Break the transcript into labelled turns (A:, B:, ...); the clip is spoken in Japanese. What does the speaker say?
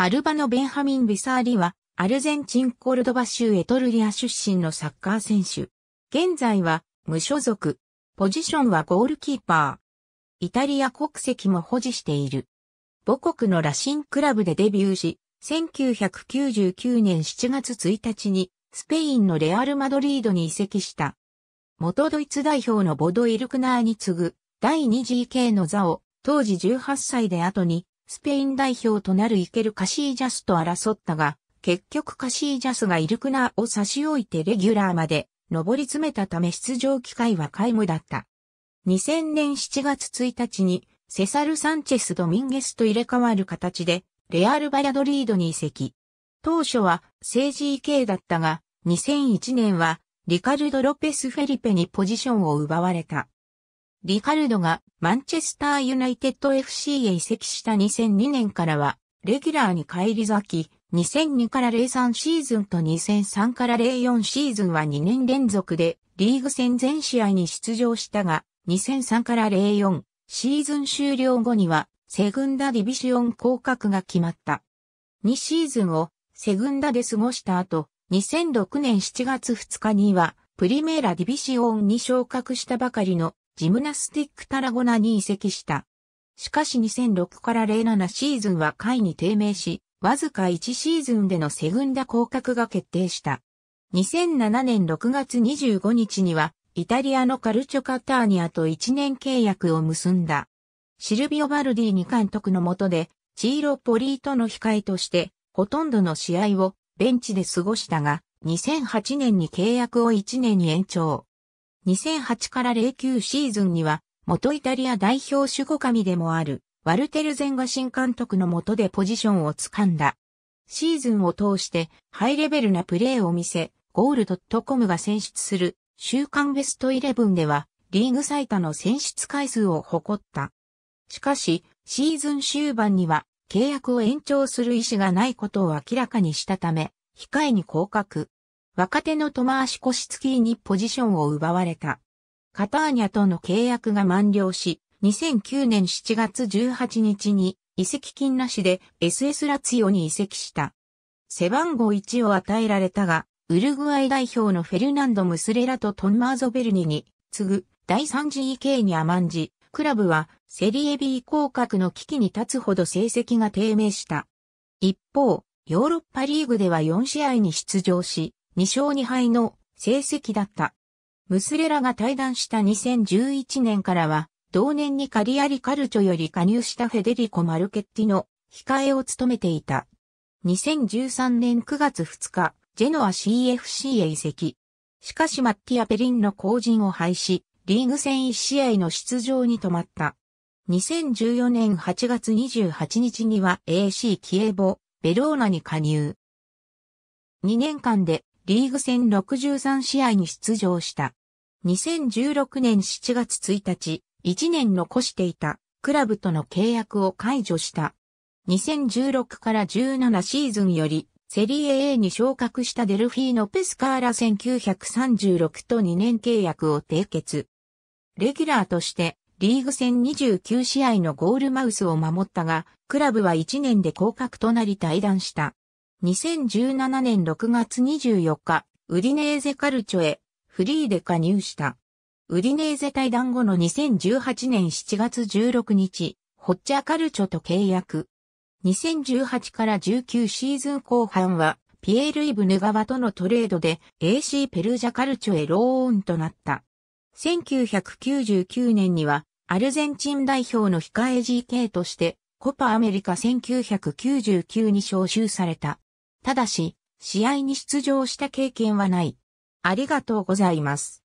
A: アルバのベンハミン・ビサーリは、アルゼンチン・コルドバ州エトルリア出身のサッカー選手。現在は、無所属。ポジションはゴールキーパー。イタリア国籍も保持している。母国の羅針クラブでデビューし、1999年7月1日に、スペインのレアル・マドリードに移籍した。元ドイツ代表のボド・イルクナーに次ぐ、第 2GK の座を、当時18歳で後に、スペイン代表となるイケル・カシージャスと争ったが、結局カシージャスがイルクナーを差し置いてレギュラーまで上り詰めたため出場機会は皆無だった。2000年7月1日にセサル・サンチェス・ドミンゲスと入れ替わる形でレアル・バヤドリードに移籍。当初は政治 e だったが2001年はリカルド・ロペス・フェリペにポジションを奪われた。リカルドがマンチェスターユナイテッド FC へ移籍した2002年からは、レギュラーに返り咲き、2002から03シーズンと2003から04シーズンは2年連続でリーグ戦全試合に出場したが、2003から04シーズン終了後にはセグンダディビシオン降格が決まった。2シーズンをセグンダで過ごした後、2006年7月2日にはプリメーラディビシオンに昇格したばかりのジムナスティックタラゴナに移籍した。しかし2006から07シーズンは下位に低迷し、わずか1シーズンでのセグンダ降格が決定した。2007年6月25日には、イタリアのカルチョカターニアと1年契約を結んだ。シルビオ・バルディに監督の下で、チーロ・ポリートの控えとして、ほとんどの試合をベンチで過ごしたが、2008年に契約を1年に延長。2008から09シーズンには、元イタリア代表守護神でもある、ワルテルゼンガ新監督の下でポジションをつかんだ。シーズンを通してハイレベルなプレーを見せ、ゴールドットコムが選出する週刊ベストイレブンではリーグ最多の選出回数を誇った。しかし、シーズン終盤には契約を延長する意思がないことを明らかにしたため、控えに降格。若手のトマーシコシツキーにポジションを奪われた。カターニャとの契約が満了し、2009年7月18日に移籍金なしで SS ラツィオに移籍した。背番号1を与えられたが、ウルグアイ代表のフェルナンド・ムスレラとトンマーゾ・ベルニに次ぐ第 3GK に甘んじ、クラブはセリエ B 降格の危機に立つほど成績が低迷した。一方、ヨーロッパリーグでは4試合に出場し、2勝2敗の成績だった。ムスレラが退団した2011年からは、同年にカリアリカルチョより加入したフェデリコ・マルケッティの控えを務めていた。2013年9月2日、ジェノア CFC へ移籍。しかしマッティア・ペリンの後陣を廃止、リーグ戦1試合の出場に止まった。2014年8月28日には AC キエボ、ベローナに加入。2年間でリーグ戦63試合に出場した。2016年7月1日、1年残していたクラブとの契約を解除した。2016から17シーズンよりセリエ A に昇格したデルフィーノ・ペスカーラ1936と2年契約を締結。レギュラーとしてリーグ戦29試合のゴールマウスを守ったが、クラブは1年で降格となり退団した。2017年6月24日、ウディネーゼカルチョへフリーで加入した。ウディネーゼ対談後の2018年7月16日、ホッチャカルチョと契約。2018から19シーズン後半は、ピエール・イブヌワとのトレードで AC ペルジャカルチョへローオンとなった。1999年には、アルゼンチン代表の控え GK として、コパアメリカ1999に招集された。ただし、試合に出場した経験はない。ありがとうございます。